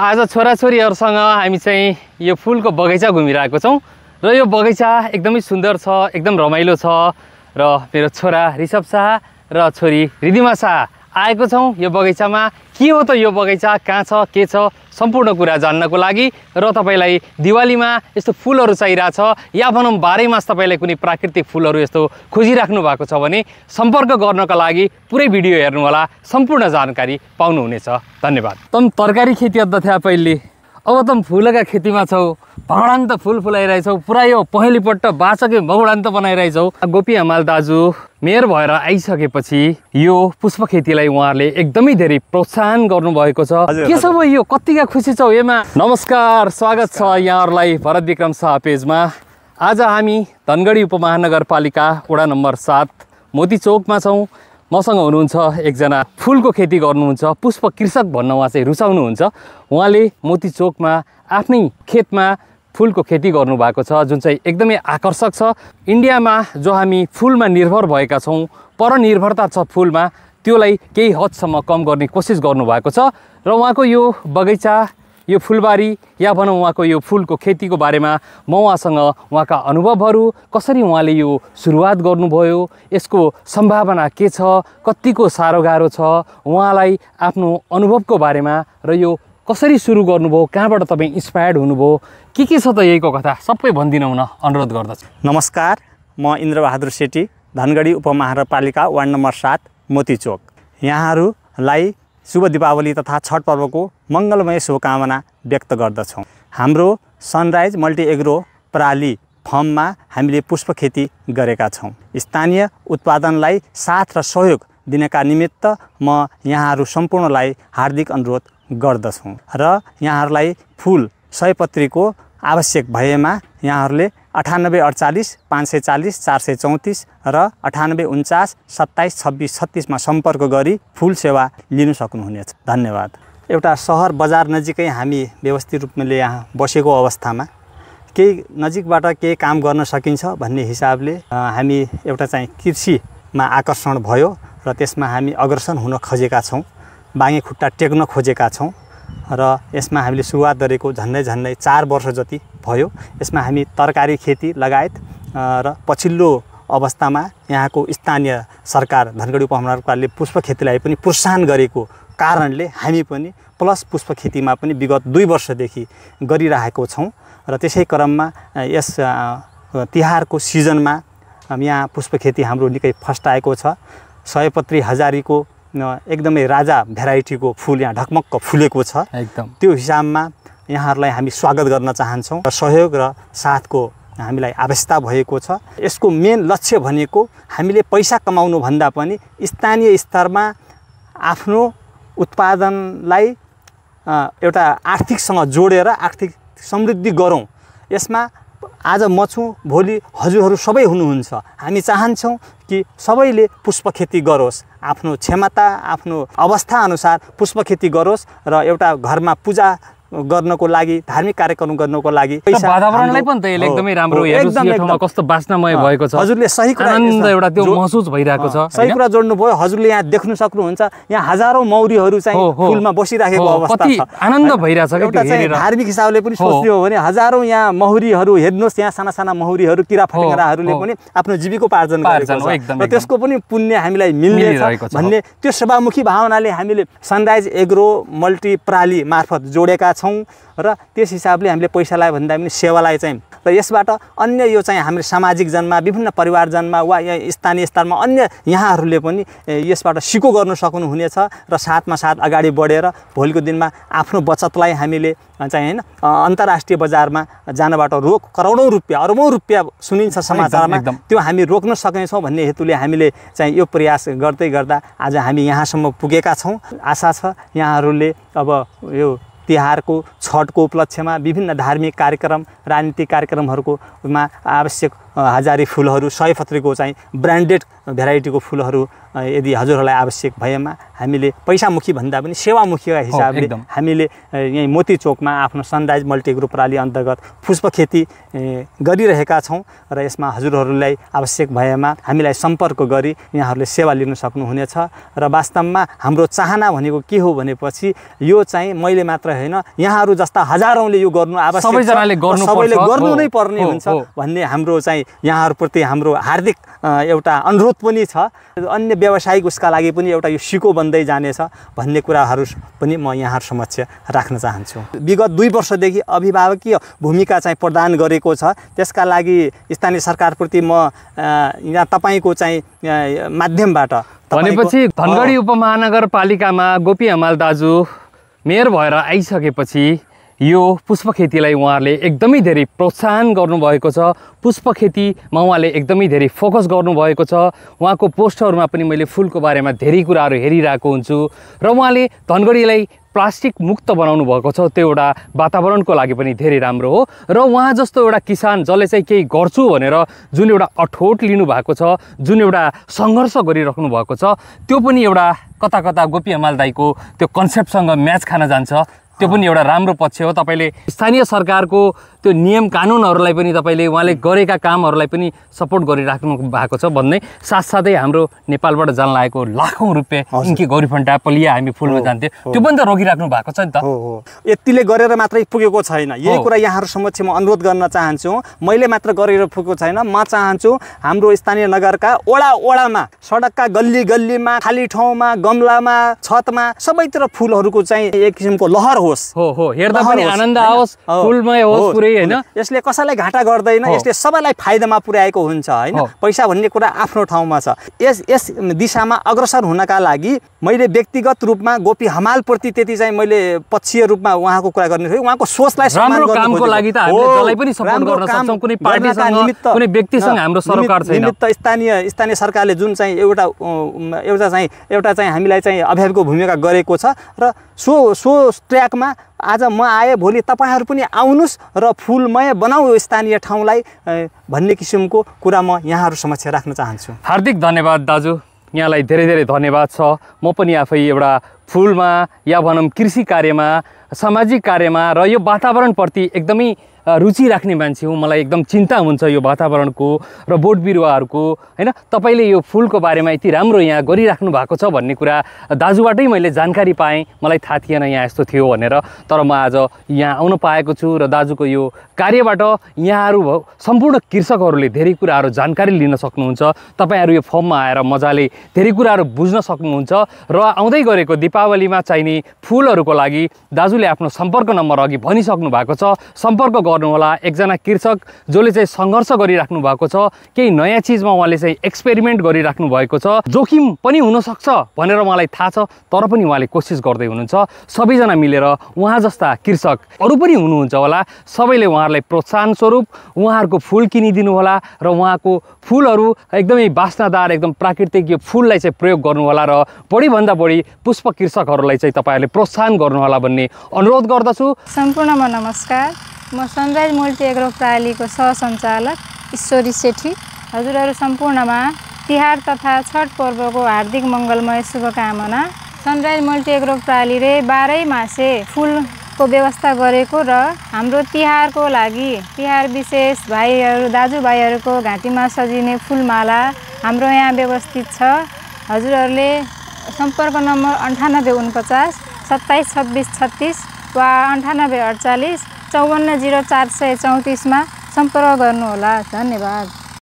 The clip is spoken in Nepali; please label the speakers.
Speaker 1: आज छोराछोरीहरूसँग हामी चाहिँ यो फुलको बगैँचा घुमिरहेको छौँ र यो बगैँचा एकदमै सुन्दर छ एकदम रमाइलो छ र मेरो छोरा ऋषभ शाह र छोरी रिदिमा शाह आएको छौँ यो बगैँचामा के हो त यो बगैँचा कहाँ छ के छ सम्पूर्ण कुरा जान्नको लागि र तपाईँलाई दिवालीमा यस्तो फुलहरू चाहिरहेछ या भनौँ बाह्रै मास तपाईँलाई कुनै प्राकृतिक फुलहरू यस्तो खोजिराख्नु भएको छ भने सम्पर्क गर्नका लागि पुरै भिडियो हेर्नुहोला सम्पूर्ण जानकारी पाउनुहुनेछ धन्यवाद तम तरकारी खेती अध्यक्ष पहिले अब त फुलका खेतीमा छौ त फुल फुलाइरहेछौ पुरा यो पहेँलीपट्ट बाँचकै त बनाइरहेछौ गोपी हमाल दाजु मेयर भएर आइसकेपछि यो पुष्प खेतीलाई उहाँहरूले एकदमै धेरै प्रोत्साहन गर्नुभएको छ के छ यो कतिका खुसी छौ एमा नमस्कार स्वागत छ यहाँहरूलाई भरत विक्रम शाह पेजमा आज हामी धनगढी उपमहानगरपालिका वडा नम्बर सात मोती चौकमा छौँ मसँग हुनुहुन्छ एकजना फुलको खेती गर्नुहुन्छ पुष्प कृषक भन्न उहाँ चाहिँ रुचाउनुहुन्छ उहाँले मोती चोकमा आफ्नै खेतमा फुलको खेती गर्नुभएको छ जुन चाहिँ एकदमै आकर्षक छ इन्डियामा जो हामी फुलमा निर्भर भएका छौँ परनिर्भरता छ फुलमा त्योलाई केही हदसम्म कम गर्ने कोसिस गर्नुभएको छ र उहाँको यो बगैँचा यो फुलबारी या भनौँ उहाँको यो फुलको खेतीको बारेमा म उहाँसँग उहाँका अनुभवहरू कसरी उहाँले यो सुरुवात गर्नुभयो यसको सम्भावना के छ कत्तिको साह्रो गाह्रो छ उहाँलाई आफ्नो अनुभवको बारेमा र यो कसरी सुरु
Speaker 2: गर्नुभयो कहाँबाट तपाईँ इन्सपायर्ड हुनुभयो के के छ त यहीको कथा सबै भनिदिनु हुन अनुरोध गर्दछु नमस्कार म इन्द्रबहादुर सेठी धनगढी उपमहानगरपालिका वार्ड नम्बर सात मोतीचोक यहाँहरूलाई शुभ दीपावली तथा छठ पर्वको मङ्गलमय शुभकामना व्यक्त गर्दछौँ हाम्रो सनराइज मल्टिएग्रो प्राली फर्ममा हामीले पुष्प खेती गरेका छौँ स्थानीय उत्पादनलाई साथ र सहयोग दिनका निमित्त म यहाँहरू सम्पूर्णलाई हार्दिक अनुरोध गर्दछु र यहाँहरूलाई फुल सयपत्रीको आवश्यक भएमा यहाँहरूले अठानब्बे अडचालिस पाँच सय चालिस चार सय चौतिस र अठानब्बे उन्चास सत्ताइस छब्बिस छत्तिसमा सम्पर्क गरी फुल सेवा लिन सक्नुहुनेछ धन्यवाद एउटा सहर बजार नजिकै हामी व्यवस्थित रूपले यहाँ बसेको अवस्थामा केही नजिकबाट केही काम गर्न सकिन्छ भन्ने हिसाबले हामी एउटा चाहिँ कृषिमा आकर्षण भयो र त्यसमा हामी अग्रसर हुन खोजेका छौँ बाँगे खुट्टा टेक्न खोजेका छौँ र यसमा हामीले सुरुवात गरेको झन्डै झन्डै चार वर्ष जति भयो यसमा हामी तरकारी खेती लगायत र पछिल्लो अवस्थामा यहाँको स्थानीय सरकार धनगढी उपमहानगरपालिकाले पुष्प खेतीलाई पनि प्रोत्साहन गरेको कारणले हामी पनि प्लस पुष्प खेतीमा पनि विगत दुई वर्षदेखि गरिरहेको छौँ र त्यसै क्रममा यस तिहारको सिजनमा यहाँ पुष्प खेती हाम्रो निकै फस्टाएको छ सयपत्री हजारीको एकदमै राजा भेराइटीको फुल यहाँ ढकमक्क फुलेको छ एकदम त्यो हिसाबमा यहाँहरूलाई हामी स्वागत गर्न चाहन्छौँ र सहयोग र साथको हामीलाई आवश्यकता भएको छ यसको मेन लक्ष्य भनेको हामीले पैसा कमाउनु भन्दा पनि स्थानीय स्तरमा आफ्नो उत्पादनलाई एउटा आर्थिकसँग जोडेर आर्थिक समृद्धि गरौँ यसमा आज म छु भोलि हजुरहरू सबै हुनुहुन्छ हामी चाहन्छौँ कि सबैले पुष्प खेती गरोस् आफ्नो क्षमता आफ्नो अवस्थाअनुसार पुष्प खेती गरोस् र एउटा घरमा पूजा गर्नको लागि धार्मिक कार्यक्रम गर्नको लागि वातावरणलाई पनि त यसले एकदमै राम्रो
Speaker 1: कस्तो बासनामय भएको छ हजुरले सही कुरा एउटा त्यो महसुस भइरहेको छ सही कुरा
Speaker 2: भयो हजुरले यहाँ देख्नु सक्नुहुन्छ यहाँ हजारौँ मौरीहरू चाहिँ फुलमा बसिराखेको अवस्था छ
Speaker 1: आनन्द भइरहेछ एउटा धार्मिक हिसाबले पनि सोच्ने हो
Speaker 2: भने हजारौँ यहाँ मौरीहरू हेर्नुहोस् यहाँ साना साना मौरीहरू किरा फटेङ्गराहरूले पनि आफ्नो जीविकोपार्जन गरेको छ र त्यसको पनि पुण्य हामीलाई मिल्ने भन्ने त्यो सेवामुखी भावनाले हामीले सनराइज एग्रो मल्टी प्राली मार्फत जोडेका छौँ र त्यस हिसाबले हामीले पैसालाई भन्दा पनि सेवालाई चाहिँ र यसबाट अन्य यो चाहिँ हाम्रो सामाजिक जनमा विभिन्न परिवारजनमा वा स्थानीय स्तरमा अन्य यहाँहरूले पनि यसबाट सिको गर्न सक्नुहुनेछ र साथमा साथ अगाडि बढेर भोलिको दिनमा आफ्नो बचतलाई हामीले चाहिँ होइन अन्तर्राष्ट्रिय बजारमा जानबाट रोक करोडौँ रुपियाँ अरबौँ रुपियाँ सुनिन्छ समाचारमा त्यो हामी रोक्न सक्नेछौँ भन्ने हेतुले हामीले चाहिँ यो प्रयास गर्दै गर्दा आज हामी यहाँसम्म पुगेका छौँ आशा छ यहाँहरूले अब यो तिहारको छठको उपलक्ष्यमा विभिन्न धार्मिक कार्यक्रम राजनीतिक कार्यक्रमहरूकोमा आवश्यक हजारी फुलहरू सयपत्रीको चाहिँ ब्रान्डेड भेराइटीको फुलहरू यदि हजुरहरूलाई आवश्यक भएमा हामीले पैसामुखी भन्दा पनि सेवामुखीका हिसाबले हामीले यहीँ मोती चोकमा आफ्नो सनराइज मल्टिग्रुप प्राली अन्तर्गत पुष्प खेती गरिरहेका छौँ र यसमा हजुरहरूलाई आवश्यक भएमा हामीलाई सम्पर्क गरी यहाँहरूले सेवा लिन सक्नुहुनेछ र वास्तवमा हाम्रो चाहना भनेको के हो भनेपछि यो चाहिँ मैले मात्र होइन यहाँहरू जस्ता हजारौँले यो गर्नु आवश्यक सबैले गर्नु नै पर्ने हुन्छ भन्ने हाम्रो चाहिँ यहाँहरूप्रति हाम्रो हार्दिक एउटा अनुरोध पनि छ अन्य व्यावसायिक उसका लागि पनि एउटा यो सिको बन्दै जानेछ भन्ने कुराहरू पनि म यहाँहरू समक्ष राख्न चाहन्छु विगत दुई वर्षदेखि अभिभावकीय भूमिका चाहिँ प्रदान गरेको छ त्यसका लागि स्थानीय सरकारप्रति म यहाँ तपाईँको चाहिँ माध्यमबाट भनेपछि धनगढी
Speaker 1: उपमहानगरपालिकामा गोपी हमाल दाजु मेयर भएर आइसकेपछि यो पुष्प खेतीलाई उहाँहरूले एकदमै धेरै प्रोत्साहन गर्नुभएको छ पुष्प खेतीमा उहाँले एकदमै धेरै फोकस गर्नुभएको छ उहाँको पोस्टहरूमा पनि मैले फुलको बारेमा धेरै कुराहरू हेरिरहेको हुन्छु र उहाँले धनगढीलाई प्लास्टिक मुक्त बनाउनु भएको छ त्यो एउटा वातावरणको लागि पनि धेरै राम्रो हो र उहाँ जस्तो एउटा किसान जसले चाहिँ केही गर्छु भनेर जुन एउटा अठोट लिनुभएको छ जुन एउटा सङ्घर्ष गरिराख्नु भएको छ त्यो पनि एउटा कता कता गोपी हमाल दाईको त्यो कन्सेप्टसँग म्याच खान जान्छ त्यो पनि एउटा राम्रो पक्ष हो तपाईँले स्थानीय सरकारको त्यो नियम कानुनहरूलाई पनि तपाईँले उहाँले गरेका कामहरूलाई पनि सपोर्ट गरिराख्नु भएको छ भन्ने साथसाथै हाम्रो नेपालबाट जान लागेको लाखौँ रुपियाँ गौरी गौरीफन्टा पलिया हामी फुलमा जान्थ्यौँ त्यो पनि त रोकिराख्नु भएको छ नि त हो
Speaker 2: यतिले गरेर मात्रै पुगेको छैन यही कुरा यहाँहरू समक्ष म अनुरोध गर्न चाहन्छु मैले मात्र गरेर पुगेको छैन म चाहन्छु हाम्रो स्थानीय नगरका ओडा ओडामा सडकका गल्ली गल्लीमा खाली ठाउँमा गमलामा छतमा सबैतिर फुलहरूको चाहिँ एक किसिमको लहर होस् हो हो हेर्दा पनि आनन्द आओस् फुलमय होस् पुरै होइन यसले कसैलाई घाटा गर्दैन यसले सबैलाई फाइदामा पुर्याएको हुन्छ होइन पैसा भन्ने कुरा आफ्नो ठाउँमा छ यस यस दिशामा अग्रसर हुनका लागि मैले व्यक्तिगत रूपमा गोपी हमालप्रति त्यति चाहिँ मैले पक्षीय रूपमा उहाँको कुरा गर्ने थिएँ उहाँको सोचलाई निमित्त स्थानीय स्थानीय सरकारले जुन चाहिँ एउटा एउटा चाहिँ एउटा चाहिँ हामीलाई चाहिँ अभ्यासको भूमिका गरेको छ र सो सो ट्र्याक मा आज म आएँ भोलि तपाईँहरू पनि आउनुहोस् र फुलमय बनाऊ यो स्थानीय ठाउँलाई भन्ने किसिमको कुरा म यहाँहरू समक्ष राख्न चाहन्छु
Speaker 1: हार्दिक धन्यवाद दाजु यहाँलाई धेरै धेरै धन्यवाद छ म पनि आफै एउटा फुलमा या भनौँ कृषि कार्यमा सामाजिक कार्यमा र यो वातावरणप्रति एकदमै रुचि राख्ने मान्छे हुँ मलाई एकदम चिन्ता हुन्छ यो वातावरणको र बोट बिरुवाहरूको होइन तपाईँले यो फुलको बारेमा यति राम्रो यहाँ गरिराख्नु भएको छ भन्ने कुरा दाजुबाटै मैले जानकारी पाएँ मलाई थाहा थिएन यहाँ यस्तो थियो भनेर तर म आज यहाँ आउन पाएको छु र दाजुको यो कार्यबाट यहाँहरू सम्पूर्ण कृषकहरूले धेरै कुराहरू जानकारी लिन सक्नुहुन्छ तपाईँहरू यो फर्ममा आएर मजाले धेरै कुराहरू बुझ्न सक्नुहुन्छ र आउँदै गरेको दिप दीपावलीमा चाहिने फुलहरूको लागि दाजुले आफ्नो सम्पर्क नम्बर अघि भनिसक्नु भएको छ सम्पर्क गर्नुहोला एकजना कृषक जसले चाहिँ सङ्घर्ष गरिराख्नु भएको छ केही नयाँ चिजमा उहाँले चाहिँ एक्सपेरिमेन्ट गरिराख्नु भएको छ जोखिम पनि हुनसक्छ भनेर उहाँलाई थाहा छ तर पनि उहाँले कोसिस गर्दै हुनुहुन्छ सबैजना मिलेर उहाँ जस्ता कृषक अरू पनि हुनुहुन्छ होला सबैले उहाँहरूलाई प्रोत्साहन स्वरूप उहाँहरूको फुल किनिदिनु होला र उहाँको फुलहरू एकदमै बास्नादार एकदम प्राकृतिक यो फुललाई चाहिँ प्रयोग गर्नुहोला र बढीभन्दा बढी पुष्प कृषकहरूलाई चाहिँ तपाईँहरूले प्रोत्साहन गर्नुहोला भन्ने अनुरोध गर्दछु
Speaker 2: सम्पूर्णमा नमस्कार म सनराइज मल्टी एग्रो प्रणालीको सहसञ्चालक ईश्वरी सेठी हजुरहरू सम्पूर्णमा तिहार तथा छठ पर्वको हार्दिक मङ्गलमय शुभकामना सनराइज मल्टी एग्रो प्रणालीले बाह्रै मासे फुलको व्यवस्था गरेको र हाम्रो तिहारको लागि तिहार विशेष भाइहरू दाजुभाइहरूको घाँटीमा सजिने फुलमाला हाम्रो यहाँ व्यवस्थित छ हजुरहरूले सम्पर्क नम्बर अन्ठानब्बे उनपचास सत्ताइस छब्बिस छत्तिस वा अन्ठानब्बे अडचालिस चौवन्न जिरो चार सय चौतिसमा सम्पर्क गर्नुहोला धन्यवाद